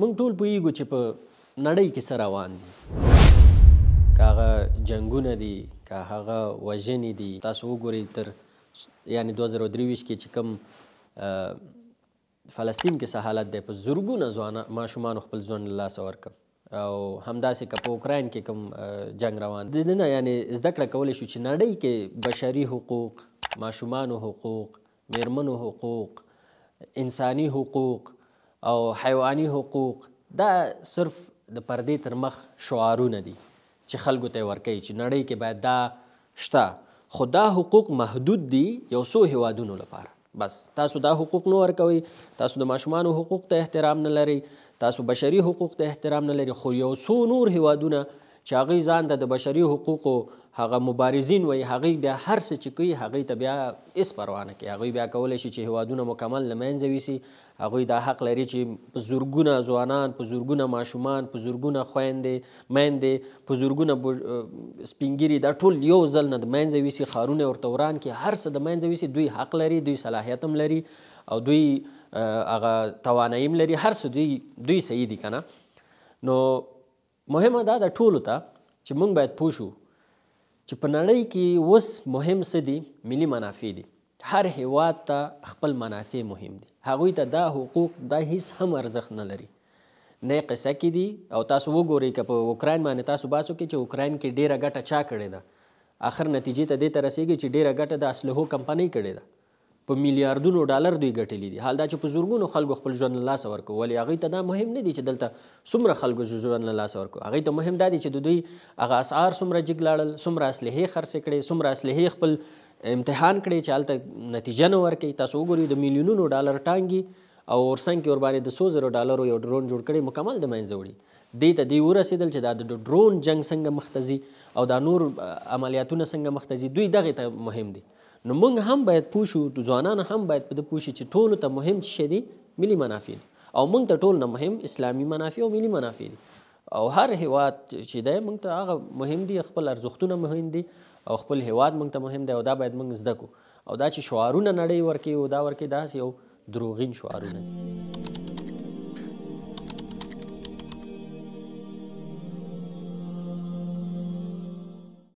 موږ ټول پوهیږو چې په نړۍ کې سره روان دي که هغه جنگونه دي که هغه وژنې دي تاسو وګورئ تر یعنی 2023 کې چې کوم فلسطین کې څه حالت دی په زرګونه ځوانه ماشومانو خپل ژوند له لاسه ورکړ او همداسې که په اوکراین کې کوم جنگ روان دی نه یعنی زده کړه کولی شو چې نړۍ کې بشري حقوق ماشومانو حقوق میرمنو حقوق انساني حقوق او حیواني حقوق دا صرف د پردې تر مخ شعارونه دي چې خلکو ته ورکوي چې نړۍ کې باید دا شته خو دا حقوق محدود دي یو څو هیوادونو لپاره بس تاسو دا حقوق نه ورکوي تاسو د ماشومانو حقوق ته احترام نه لري تاسو بشري حقوق ته احترام نه لري خو یو څو نور هیوادونه چې هغوی ځان ته د بشري حقوقو هغه مبارزین وي هغوی بیا هر څه چې کوي هغوی ته بیا هېڅ پروا نه کوي هغوی بیا کولی شي چې هیوادونه مکمل له منځه یوسي هغوی دا حق لري چې په زرګونه ځوانان په زرګونه ماشومان په زرګونه خویندې میندې په زرګونه سپینګیري دا ټول یو ځل نه د منځه یوسي ښارونه ورته وران کړي هر څه د منځه یوسي دوی حق لري دوی صلاحیت هم لري او دوی هغه توانایي هم لري هر څه دوی دوی صحیح دي که نه نو مهمه دا ده ټولو ته چې موږ باید پوه شو چې په نړۍ کې اوس مهم څه دي ملي منافع دي هر هیواد ته خپل منافع مهم دي هغوی ته دا حقوق دا هیڅ هم ارزښت نه لري نه قصه کې دي او تاسو وګورئ که په اوکراین باندې تاسو باسو کې چې اوکراین کې ډیره ګټه چا کړې ده آخر نتیجې ته دې ته رسیږي چې ډیره ګټه د اسلحو کمپنۍ کړې ده په میلیارډونو ډالر دوی ګټلې دي حال دا چې په زورګونو خلکو خپل ژوند له لاسه ورکوي ولې هغوی ته دا مهم نه دي چې دلته څومره خلکو ژوند له لاسه ورکوي هغوی ته مهم دا دي چې د دوی هغه اسعار څومره جګ لاړل څومره اسلحې خرڅې کړې څومره اسلحې خپل امتحان کړي چې هلته نتیجه نه ورکوي تاسو وګورئ د میلیونونو ډالر ټانګي او ورڅنګ کې ورباندې د څو زرو ډالرو یو ډرون جوړ کړی مکمل د منځه وړي دې ته دوی ورسېدل چې دا د ډرون جنګ څنګه مخته او دا نور عملیاتونه څنګه مخته دوی دغې ته مهم دي نو موږ هم باید پوه شو ځوانان هم باید په ده پوه شي چې ټولو ته مهم څه دي ملي منافع دي او موږ ته ټول نه مهم اسلامي منافع او ملي منافع دي او هر هیواد چې دی موږ ته هغه مهم دي خپل ارزښتونه مهم دي او خپل هیواد موږ ته مهم دی او دا باید موږ زده کړو او دا چې شعارونه نړۍ ورکوي او دا ورکوي داسې یو دروغین شعارونه دي